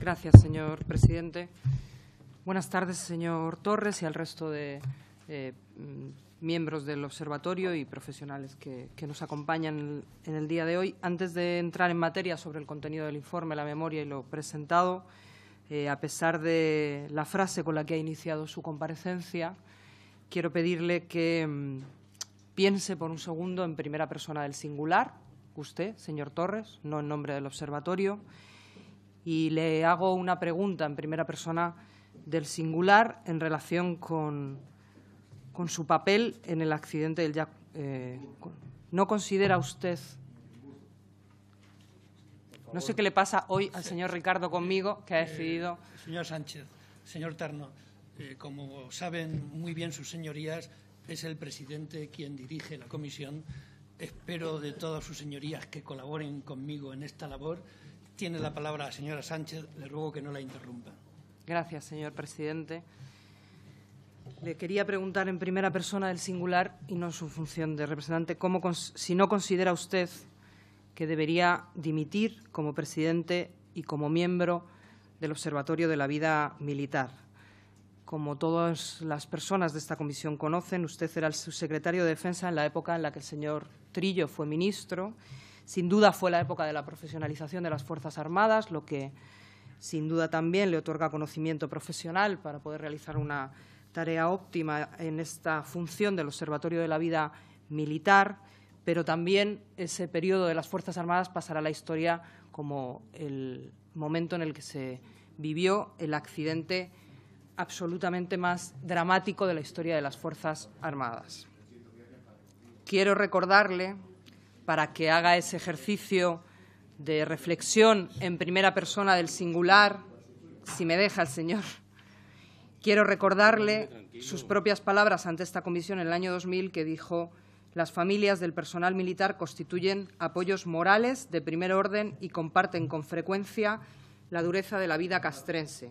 Gracias, señor presidente. Buenas tardes, señor Torres y al resto de eh, mm, miembros del observatorio y profesionales que, nos acompañan en el día de hoy. Antes de entrar en materia sobre el contenido del informe, la memoria y lo presentado, eh, a pesar de la frase con la que ha iniciado su comparecencia, quiero pedirle que mm, piense por un segundo en primera persona del singular, usted, señor Torres, no en nombre del observatorio, y le hago una pregunta en primera persona del singular en relación con, su papel en el accidente del Jack. Eh, ¿No considera usted... No sé qué le pasa hoy al señor Ricardo conmigo, que ha eh, decidido... señor Sánchez, señor Tarno, eh, como saben muy bien sus señorías, es el presidente quien dirige la comisión. Espero de todas sus señorías que colaboren conmigo en esta labor tiene la palabra la señora Sánchez. Le ruego que no la interrumpa. Gracias, señor presidente. Le quería preguntar en primera persona del singular y no en su función de representante, cómo, si no considera usted que debería dimitir como presidente y como miembro del Observatorio de la Vida Militar. Como todas las personas de esta comisión conocen, usted era el subsecretario de Defensa en la época en la que el señor Trillo fue ministro sin duda fue la época de la profesionalización de las Fuerzas Armadas, lo que sin duda también le otorga conocimiento profesional para poder realizar una tarea óptima en esta función del Observatorio de la Vida Militar, pero también ese periodo de las Fuerzas Armadas pasará a la historia como el momento en el que se vivió el accidente absolutamente más dramático de la historia de las Fuerzas Armadas. Quiero recordarle para que haga ese ejercicio de reflexión en primera persona del singular, si me deja el Señor. Quiero recordarle sus propias palabras ante esta comisión en el año 2000 que dijo las familias del personal militar constituyen apoyos morales de primer orden y comparten con frecuencia la dureza de la vida castrense.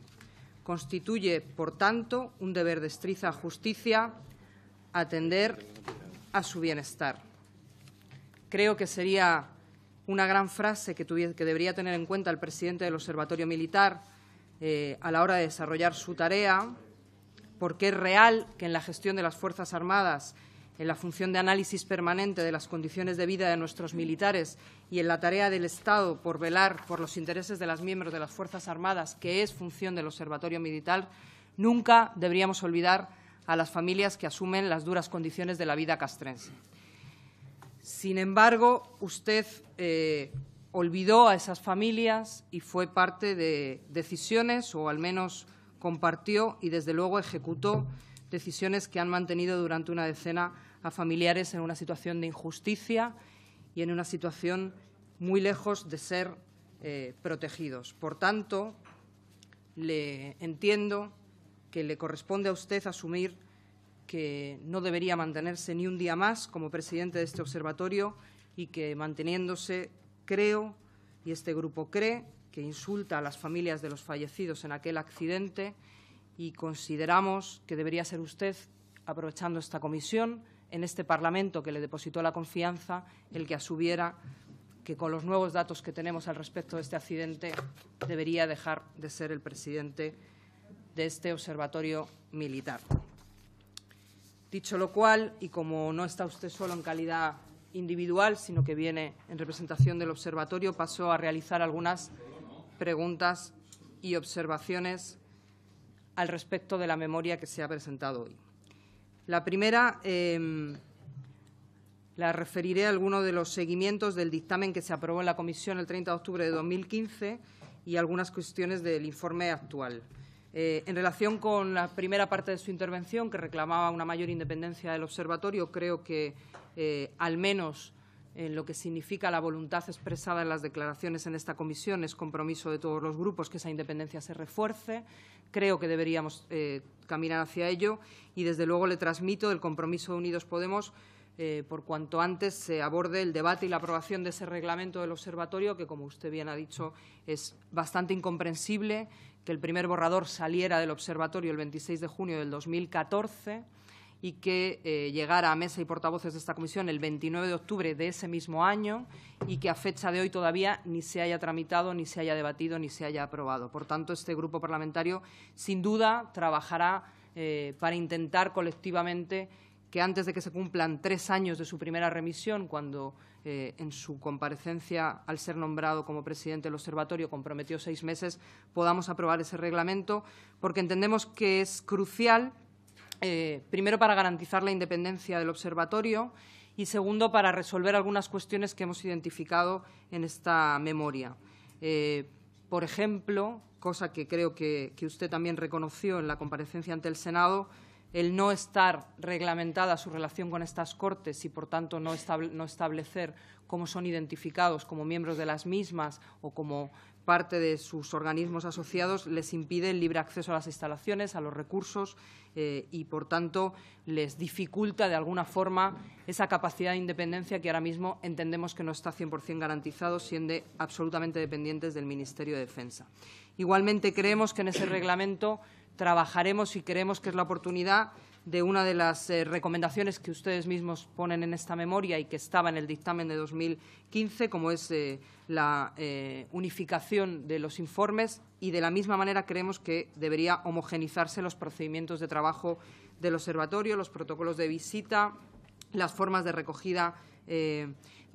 Constituye, por tanto, un deber de estriza justicia atender a su bienestar. Creo que sería una gran frase que, debería tener en cuenta el presidente del Observatorio Militar eh, a la hora de desarrollar su tarea, porque es real que en la gestión de las Fuerzas Armadas, en la función de análisis permanente de las condiciones de vida de nuestros militares y en la tarea del Estado por velar por los intereses de los miembros de las Fuerzas Armadas, que es función del Observatorio Militar, nunca deberíamos olvidar a las familias que asumen las duras condiciones de la vida castrense. Sin embargo, usted eh, olvidó a esas familias y fue parte de decisiones, o al menos compartió y, desde luego, ejecutó decisiones que han mantenido durante una decena a familiares en una situación de injusticia y en una situación muy lejos de ser eh, protegidos. Por tanto, le entiendo que le corresponde a usted asumir que no debería mantenerse ni un día más como presidente de este observatorio y que manteniéndose, creo, y este grupo cree, que insulta a las familias de los fallecidos en aquel accidente y consideramos que debería ser usted, aprovechando esta comisión, en este Parlamento que le depositó la confianza, el que asumiera que con los nuevos datos que tenemos al respecto de este accidente debería dejar de ser el presidente de este observatorio militar. Dicho lo cual, y como no está usted solo en calidad individual, sino que viene en representación del observatorio, paso a realizar algunas preguntas y observaciones al respecto de la memoria que se ha presentado hoy. La primera em, la referiré a algunos de los seguimientos del dictamen que se aprobó en la comisión el 30 de octubre de 2015 y algunas cuestiones del informe actual. Eh, en relación con la primera parte de su intervención, que reclamaba una mayor independencia del observatorio, creo que eh, al menos en lo que significa la voluntad expresada en las declaraciones en esta comisión es compromiso de todos los grupos que esa independencia se refuerce. Creo que deberíamos eh, caminar hacia ello y, desde luego, le transmito el compromiso de Unidos Podemos por cuanto antes se aborde el debate y la aprobación de ese reglamento del observatorio, que, como usted bien ha dicho, es bastante incomprensible que el primer borrador saliera del observatorio el 26 de junio del 2014 y que eh, llegara a mesa y portavoces de esta comisión el 29 de octubre de ese mismo año y que a fecha de hoy todavía ni se haya tramitado, ni se haya debatido, ni se haya aprobado. Por tanto, este grupo parlamentario, sin duda, trabajará eh, para intentar colectivamente que antes de que se cumplan tres años de su primera remisión, cuando eh, en su comparecencia al ser nombrado como presidente del observatorio, comprometió seis meses, podamos aprobar ese reglamento, porque entendemos que es crucial, eh, primero, para garantizar la independencia del observatorio y, segundo, para resolver algunas cuestiones que hemos identificado en esta memoria. Eh, por ejemplo, cosa que creo que usted también reconoció en la comparecencia ante el Senado, el no estar reglamentada su relación con estas cortes y, por tanto, no, establecer cómo son identificados como miembros de las mismas o como parte de sus organismos asociados les impide el libre acceso a las instalaciones, a los recursos eh, y, por tanto, les dificulta de alguna forma esa capacidad de independencia que ahora mismo entendemos que no está 100% garantizado, siendo absolutamente dependientes del Ministerio de Defensa. Igualmente, creemos que en ese reglamento trabajaremos y creemos que es la oportunidad de una de las eh, recomendaciones que ustedes mismos ponen en esta memoria y que estaba en el dictamen de 2015, como es eh, la eh, unificación de los informes y, de la misma manera, creemos que debería homogenizarse los procedimientos de trabajo del observatorio, los protocolos de visita, las formas de recogida de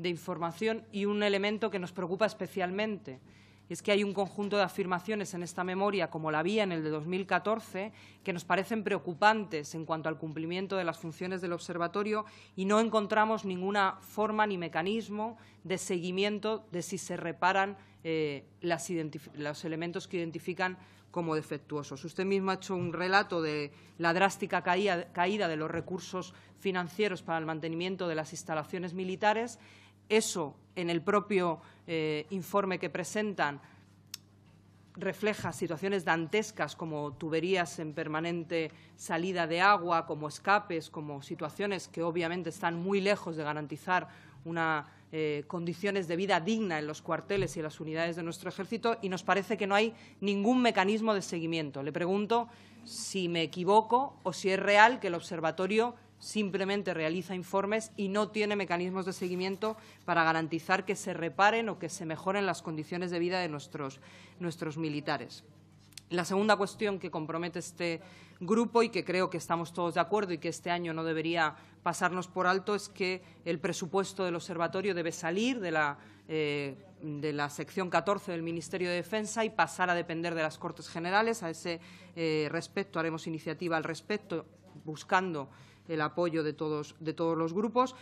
información y un elemento que nos preocupa especialmente, es que hay un conjunto de afirmaciones en esta memoria, como la había en el de 2014, que nos parecen preocupantes en cuanto al cumplimiento de las funciones del observatorio y no encontramos ninguna forma ni mecanismo de seguimiento de si se reparan eh, los elementos que identifican como defectuosos. Usted mismo ha hecho un relato de la drástica caída de los recursos financieros para el mantenimiento de las instalaciones militares. Eso en el propio eh, informe que presentan refleja situaciones dantescas como tuberías en permanente salida de agua, como escapes, como situaciones que obviamente están muy lejos de garantizar una, eh, condiciones de vida digna en los cuarteles y en las unidades de nuestro ejército y nos parece que no hay ningún mecanismo de seguimiento. Le pregunto si me equivoco o si es real que el observatorio simplemente realiza informes y no tiene mecanismos de seguimiento para garantizar que se reparen o que se mejoren las condiciones de vida de nuestros, nuestros militares. La segunda cuestión que compromete este grupo y que creo que estamos todos de acuerdo y que este año no debería pasarnos por alto es que el presupuesto del observatorio debe salir de la, eh, de la sección 14 del Ministerio de Defensa y pasar a depender de las Cortes Generales. A ese eh, respecto haremos iniciativa al respecto buscando el apoyo de todos, los grupos,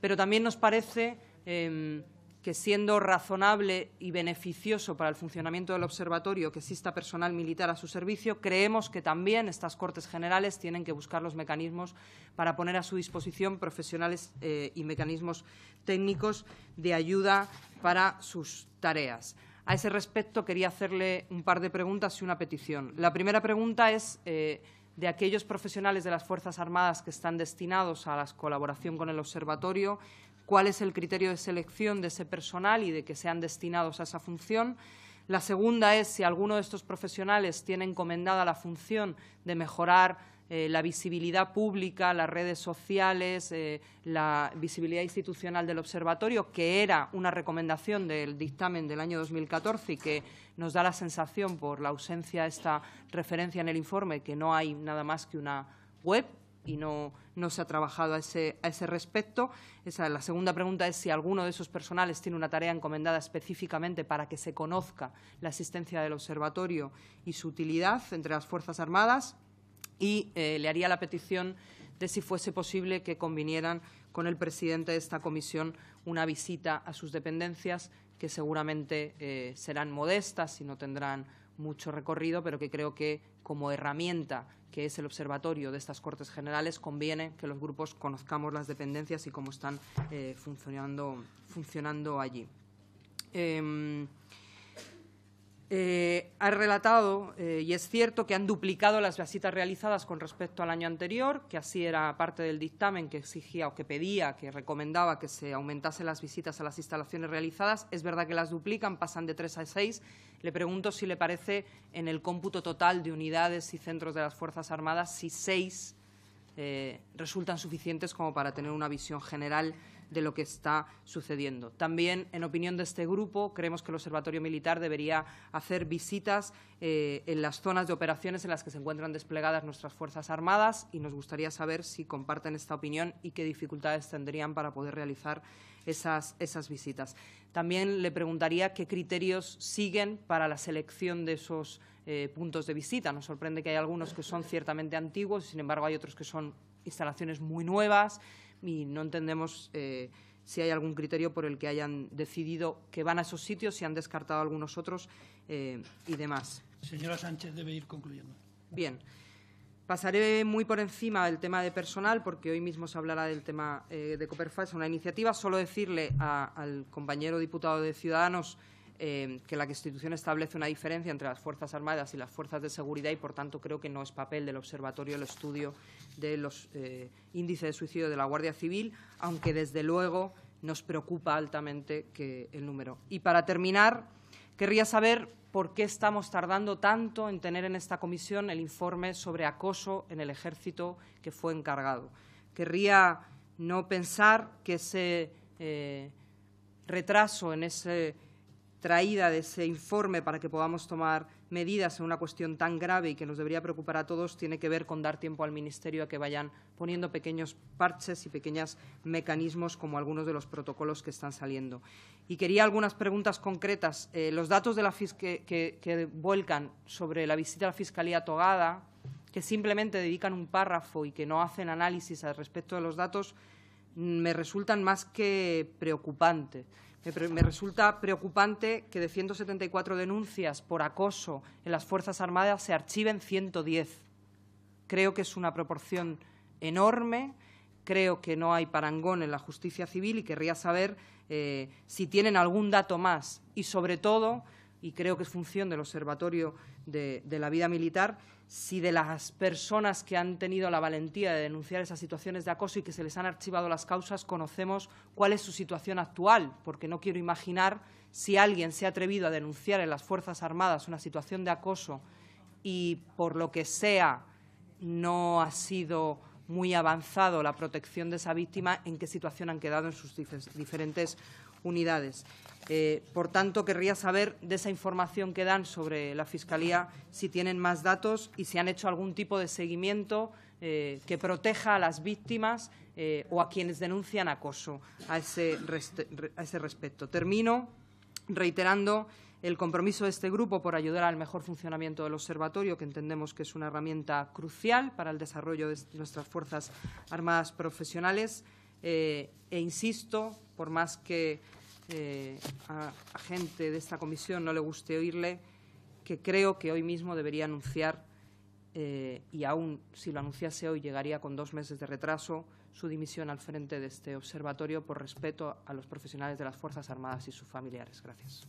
pero también nos parece em, que siendo razonable y beneficioso para el funcionamiento del observatorio que exista personal militar a su servicio, creemos que también estas Cortes Generales tienen que buscar los mecanismos para poner a su disposición profesionales eh, y mecanismos técnicos de ayuda para sus tareas. A ese respecto, quería hacerle un par de preguntas y una petición. La primera pregunta es eh, de aquellos profesionales de las Fuerzas Armadas que están destinados a la colaboración con el observatorio, cuál es el criterio de selección de ese personal y de que sean destinados a esa función. La segunda es si alguno de estos profesionales tiene encomendada la función de mejorar eh, la visibilidad pública, las redes sociales, eh, la visibilidad institucional del observatorio, que era una recomendación del dictamen del año 2014 y que nos da la sensación, por la ausencia de esta referencia en el informe, que no hay nada más que una web y no, se ha trabajado a ese, respecto. la segunda pregunta es si alguno de esos personales tiene una tarea encomendada específicamente para que se conozca la existencia del observatorio y su utilidad entre las Fuerzas Armadas y eh, le haría la petición de si fuese posible que convinieran con el presidente de esta comisión una visita a sus dependencias, que seguramente eh, serán modestas y no tendrán mucho recorrido, pero que creo que como herramienta que es el observatorio de estas Cortes Generales, conviene que los grupos conozcamos las dependencias y cómo están eh, funcionando, allí. Em, eh, ha relatado, eh, y es cierto, que han duplicado las visitas realizadas con respecto al año anterior, que así era parte del dictamen que exigía o que pedía, que recomendaba que se aumentasen las visitas a las instalaciones realizadas. Es verdad que las duplican, pasan de tres a seis. Le pregunto si le parece, en el cómputo total de unidades y centros de las Fuerzas Armadas, si seis eh, resultan suficientes como para tener una visión general de lo que está sucediendo. También, en opinión de este grupo, creemos que el Observatorio Militar debería hacer visitas eh, en las zonas de operaciones en las que se encuentran desplegadas nuestras Fuerzas Armadas y nos gustaría saber si comparten esta opinión y qué dificultades tendrían para poder realizar esas, visitas. También le preguntaría qué criterios siguen para la selección de esos eh, puntos de visita. Nos sorprende que hay algunos que son ciertamente antiguos, sin embargo hay otros que son instalaciones muy nuevas, y no entendemos eh, si hay algún criterio por el que hayan decidido que van a esos sitios, si han descartado algunos otros eh, y demás. Señora Sánchez debe ir concluyendo. Bien. Pasaré muy por encima del tema de personal, porque hoy mismo se hablará del tema eh, de Coperfa, es una iniciativa. Solo decirle al compañero diputado de Ciudadanos eh, que la Constitución establece una diferencia entre las Fuerzas Armadas y las Fuerzas de Seguridad y, por tanto, creo que no es papel del Observatorio el estudio de los eh, índices de suicidio de la Guardia Civil, aunque, desde luego, nos preocupa altamente el número. Y, para terminar, querría saber por qué estamos tardando tanto en tener en esta comisión el informe sobre acoso en el Ejército que fue encargado. Querría no pensar que ese eh, retraso en ese traída de ese informe para que podamos tomar medidas en una cuestión tan grave y que nos debería preocupar a todos tiene que ver con dar tiempo al Ministerio a que vayan poniendo pequeños parches y pequeños mecanismos como algunos de los protocolos que están saliendo. Y quería algunas preguntas concretas. Eh, los datos de la que, que, que vuelcan sobre la visita a la Fiscalía Togada, que simplemente dedican un párrafo y que no hacen análisis al respecto de los datos, me resultan más que preocupantes. Me, resulta preocupante que de 174 denuncias por acoso en las Fuerzas Armadas se archiven 110. Creo que es una proporción enorme, creo que no hay parangón en la justicia civil y querría saber eh, si tienen algún dato más y, sobre todo, y creo que es función del Observatorio de, la Vida Militar, si de las personas que han tenido la valentía de denunciar esas situaciones de acoso y que se les han archivado las causas, conocemos cuál es su situación actual, porque no quiero imaginar si alguien se ha atrevido a denunciar en las Fuerzas Armadas una situación de acoso y por lo que sea no ha sido muy avanzado la protección de esa víctima, en qué situación han quedado en sus diferentes unidades. Eh, por tanto, querría saber de esa información que dan sobre la Fiscalía si tienen más datos y si han hecho algún tipo de seguimiento eh, que proteja a las víctimas eh, o a quienes denuncian acoso a ese respecto. Termino reiterando el compromiso de este grupo por ayudar al mejor funcionamiento del observatorio, que entendemos que es una herramienta crucial para el desarrollo de nuestras Fuerzas Armadas profesionales. Eh, e insisto, por más que eh, a, gente de esta comisión no le guste oírle, que creo que hoy mismo debería anunciar, eh, y aún si lo anunciase hoy llegaría con dos meses de retraso, su dimisión al frente de este observatorio por respeto a los profesionales de las Fuerzas Armadas y sus familiares. Gracias.